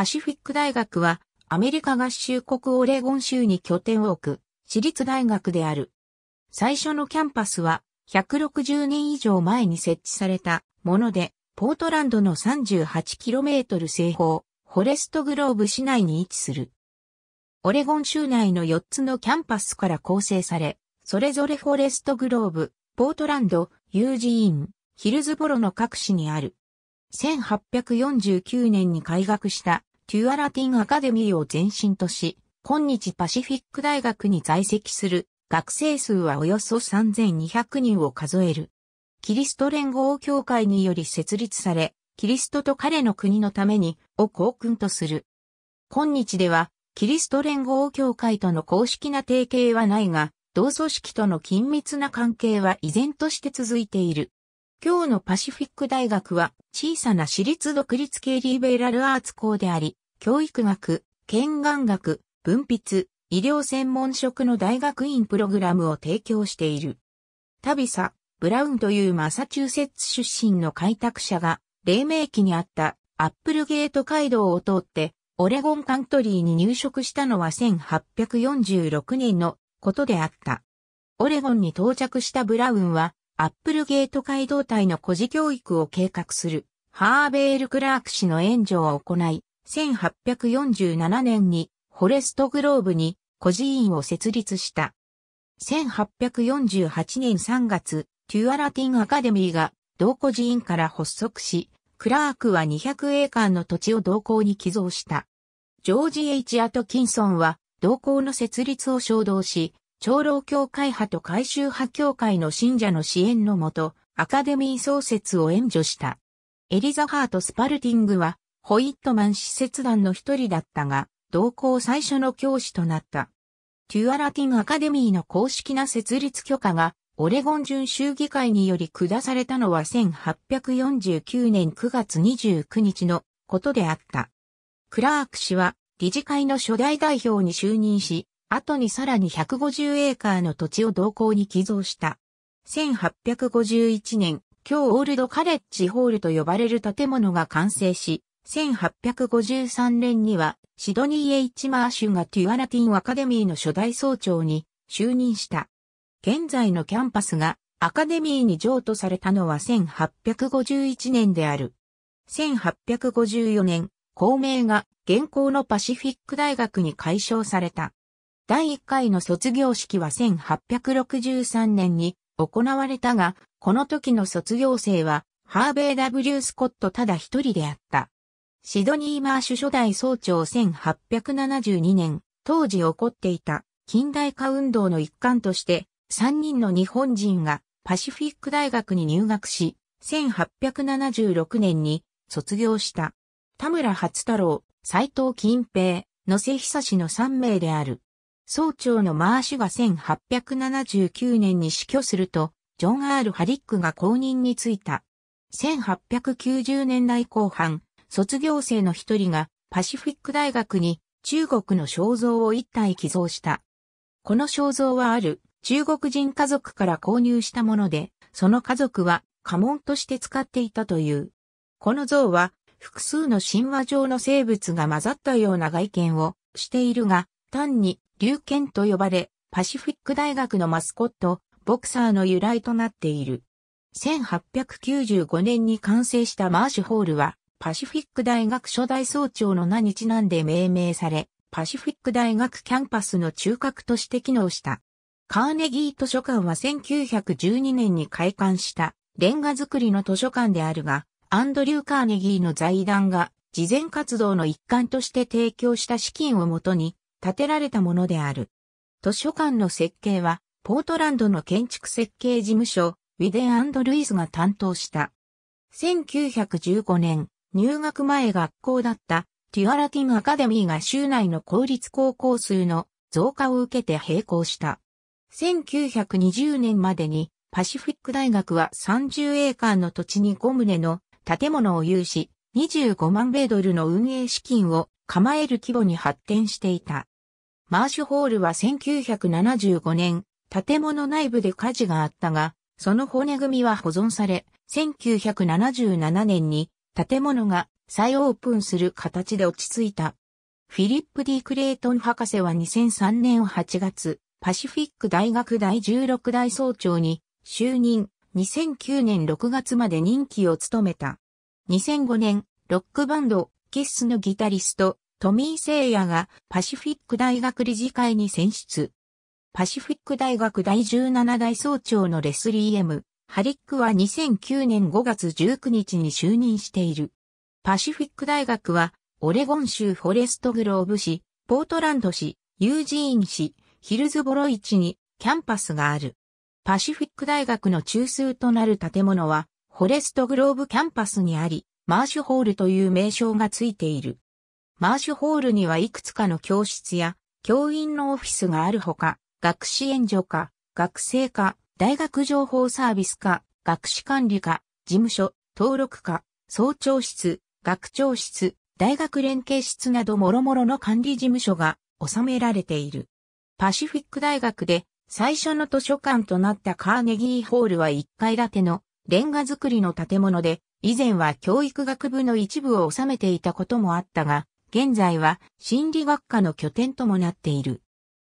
パシフィック大学は、アメリカ合衆国オレゴン州に拠点を置く、私立大学である。最初のキャンパスは、160年以上前に設置されたもので、ポートランドの 38km 西方、フォレストグローブ市内に位置する。オレゴン州内の4つのキャンパスから構成され、それぞれフォレストグローブ、ポートランド、ユージーン、ヒルズボロの各市にある。1849年に開学したテュアラティンアカデミーを前身とし、今日パシフィック大学に在籍する学生数はおよそ3200人を数える。キリスト連合協会により設立され、キリストと彼の国のためにを公訓とする。今日では、キリスト連合協会との公式な提携はないが、同組織との緊密な関係は依然として続いている。今日のパシフィック大学は小さな私立独立系リベラルアーツ校であり、教育学、県眼学、文筆、医療専門職の大学院プログラムを提供している。タビサ、ブラウンというマサチューセッツ出身の開拓者が、黎明期にあったアップルゲート街道を通って、オレゴンカントリーに入植したのは1846年のことであった。オレゴンに到着したブラウンは、アップルゲート街道隊の孤児教育を計画する、ハーベール・クラーク氏の援助を行い、1847年にフォレストグローブに孤児院を設立した。1848年3月、テュアラティンアカデミーが同孤児院から発足し、クラークは200エーカーの土地を同行に寄贈した。ジョージ・ H・ アトキンソンは同行の設立を衝動し、長老教会派と改修派教会の信者の支援のもと、アカデミー創設を援助した。エリザハート・スパルティングはホイットマン使節団の一人だったが、同校最初の教師となった。テュアラティンアカデミーの公式な設立許可が、オレゴン準州議会により下されたのは1849年9月29日のことであった。クラーク氏は理事会の初代代表に就任し、後にさらに150エーカーの土地を同行に寄贈した。1851年、今日オールドカレッジホールと呼ばれる建物が完成し、1853年にはシドニー・エイチ・マーシュがテュアラティン・アカデミーの初代総長に就任した。現在のキャンパスがアカデミーに譲渡されたのは1851年である。1854年、公明が現行のパシフィック大学に改称された。第1回の卒業式は1863年に行われたが、この時の卒業生はハーベイ・ W・ スコットただ一人であった。シドニー・マーシュ初代総長1872年、当時起こっていた近代化運動の一環として、3人の日本人がパシフィック大学に入学し、1876年に卒業した。田村初太郎、斎藤金平、野瀬久志の3名である。総長のマーシュが1879年に死去すると、ジョン・アール・ハリックが後任についた。1890年代後半、卒業生の一人がパシフィック大学に中国の肖像を一体寄贈した。この肖像はある中国人家族から購入したもので、その家族は家紋として使っていたという。この像は複数の神話上の生物が混ざったような外見をしているが、単に龍剣と呼ばれ、パシフィック大学のマスコット、ボクサーの由来となっている。1895年に完成したマーシュホールは、パシフィック大学初代総長の名にちなんで命名され、パシフィック大学キャンパスの中核として機能した。カーネギー図書館は1912年に開館したレンガ作りの図書館であるが、アンドリュー・カーネギーの財団が事前活動の一環として提供した資金をもとに建てられたものである。図書館の設計は、ポートランドの建築設計事務所、ウィデン・ルイスが担当した。1915年、入学前学校だったティアラティンアカデミーが州内の公立高校数の増加を受けて並行した。1920年までにパシフィック大学は30エーカーの土地に5棟の建物を有し、25万米ドルの運営資金を構える規模に発展していた。マーシュホールは1975年、建物内部で火事があったが、その骨組みは保存され、1977年に建物が再オープンする形で落ち着いた。フィリップ・ディ・クレイトン博士は2003年8月、パシフィック大学第16代総長に就任、2009年6月まで任期を務めた。2005年、ロックバンド、キッスのギタリスト、トミー・セイヤがパシフィック大学理事会に選出。パシフィック大学第17代総長のレスリー・エム・ハリックは2009年5月19日に就任している。パシフィック大学は、オレゴン州フォレストグローブ市、ポートランド市、ユージーン市、ヒルズボロイチにキャンパスがある。パシフィック大学の中枢となる建物は、フォレストグローブキャンパスにあり、マーシュホールという名称がついている。マーシュホールにはいくつかの教室や教員のオフィスがあるほか、学士援助課、学生課、大学情報サービス課、学士管理課、事務所、登録課、総長室、学長室、大学連携室など諸々の管理事務所が収められている。パシフィック大学で最初の図書館となったカーネギーホールは1階建てのレンガ造りの建物で、以前は教育学部の一部を収めていたこともあったが、現在は心理学科の拠点ともなっている。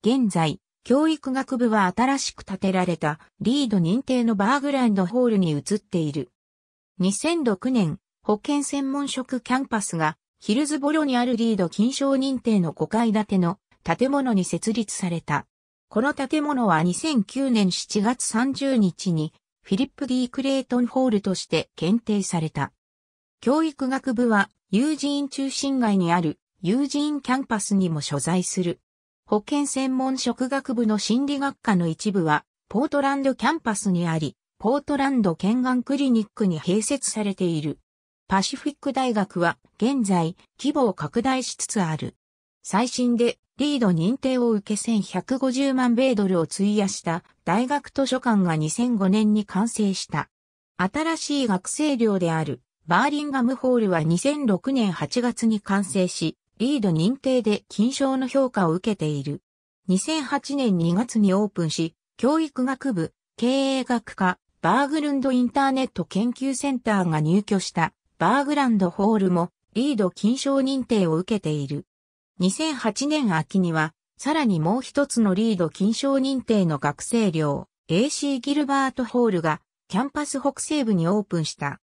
現在、教育学部は新しく建てられたリード認定のバーグランドホールに移っている。2006年、保健専門職キャンパスがヒルズボロにあるリード金賞認定の5階建ての建物に設立された。この建物は2009年7月30日にフィリップ・ D・ クレートンホールとして検定された。教育学部は友人中心街にある友人キャンパスにも所在する。保健専門職学部の心理学科の一部は、ポートランドキャンパスにあり、ポートランド県岸クリニックに併設されている。パシフィック大学は現在規模を拡大しつつある。最新でリード認定を受け1150万米ドルを費やした大学図書館が2005年に完成した。新しい学生寮であるバーリンガムホールは2006年8月に完成し、リード認定で金賞の評価を受けている。2008年2月にオープンし、教育学部、経営学科、バーグルンドインターネット研究センターが入居したバーグランドホールもリード金賞認定を受けている。2008年秋には、さらにもう一つのリード金賞認定の学生寮、AC ギルバートホールがキャンパス北西部にオープンした。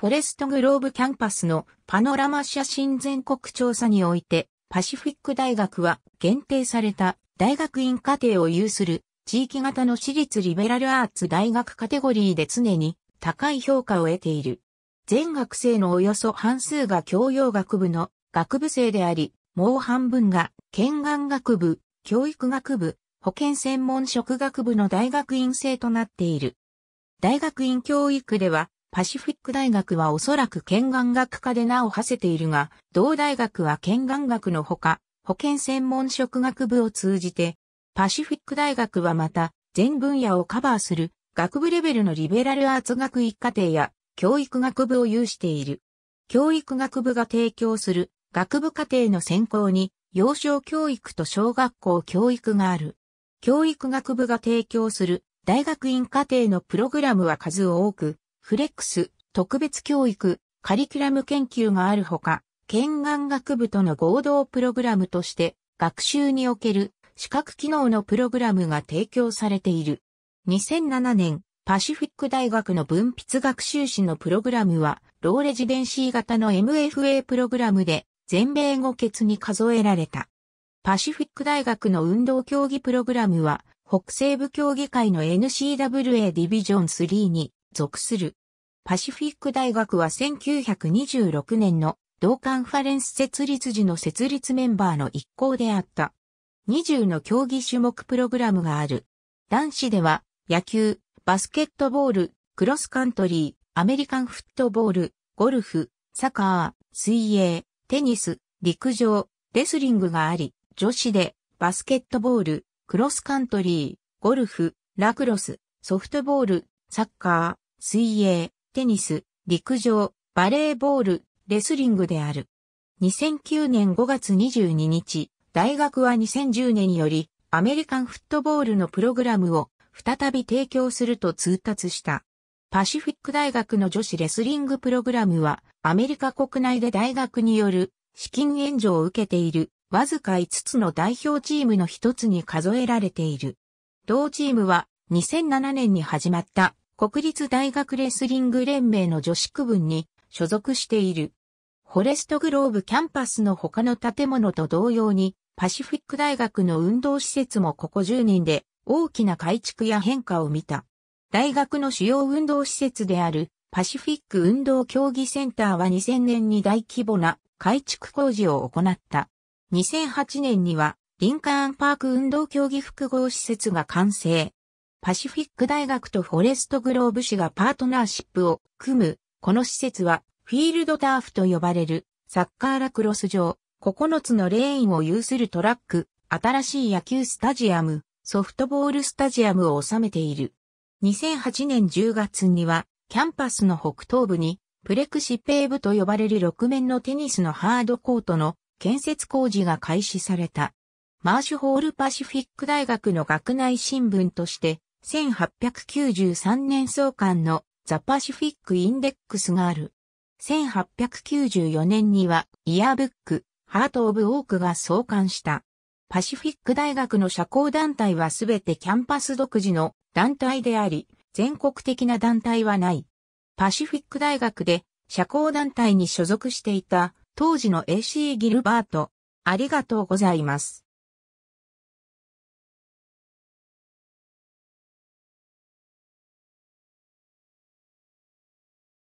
フォレストグローブキャンパスのパノラマ写真全国調査において、パシフィック大学は限定された大学院課程を有する地域型の私立リベラルアーツ大学カテゴリーで常に高い評価を得ている。全学生のおよそ半数が教養学部の学部生であり、もう半分が県岸学部、教育学部、保健専門職学部の大学院生となっている。大学院教育ではパシフィック大学はおそらく県眼学科で名を馳せているが、同大学は県眼学のほか、保健専門職学部を通じて、パシフィック大学はまた、全分野をカバーする学部レベルのリベラルアーツ学一課程や教育学部を有している。教育学部が提供する学部課程の専攻に幼少教育と小学校教育がある。教育学部が提供する大学院課程のプログラムは数多くフレックス、特別教育、カリキュラム研究があるほか、県眼学部との合同プログラムとして、学習における視覚機能のプログラムが提供されている。2007年、パシフィック大学の分泌学習士のプログラムは、ローレジデンシー型の MFA プログラムで、全米語欠に数えられた。パシフィック大学の運動競技プログラムは、北西部競技会の NCWA ディビジョン3に属するパシフィック大学は1926年の同カンファレンス設立時の設立メンバーの一行であった。20の競技種目プログラムがある。男子では、野球、バスケットボール、クロスカントリー、アメリカンフットボール、ゴルフ、サッカー、水泳、テニス、陸上、レスリングがあり、女子で、バスケットボール、クロスカントリー、ゴルフ、ラクロス、ソフトボール、サッカー、水泳、テニス、陸上、バレーボール、レスリングである。2009年5月22日、大学は2010年よりアメリカンフットボールのプログラムを再び提供すると通達した。パシフィック大学の女子レスリングプログラムはアメリカ国内で大学による資金援助を受けているわずか5つの代表チームの一つに数えられている。同チームは2007年に始まった国立大学レスリング連盟の女子区分に所属している。フォレストグローブキャンパスの他の建物と同様に、パシフィック大学の運動施設もここ10年で大きな改築や変化を見た。大学の主要運動施設であるパシフィック運動競技センターは2000年に大規模な改築工事を行った。2008年にはリンカーンパーク運動競技複合施設が完成。パシフィック大学とフォレストグローブ市がパートナーシップを組む、この施設は、フィールドターフと呼ばれる、サッカーラクロス場、9つのレーンを有するトラック、新しい野球スタジアム、ソフトボールスタジアムを収めている。2008年10月には、キャンパスの北東部に、プレクシペーブと呼ばれる6面のテニスのハードコートの建設工事が開始された。マーシュホールパシフィック大学の学内新聞として、1893年創刊のザ・パシフィック・インデックスがある。1894年にはイヤーブック、ハート・オブ・オークが創刊した。パシフィック大学の社交団体はすべてキャンパス独自の団体であり、全国的な団体はない。パシフィック大学で社交団体に所属していた当時の AC ギルバート。ありがとうございます。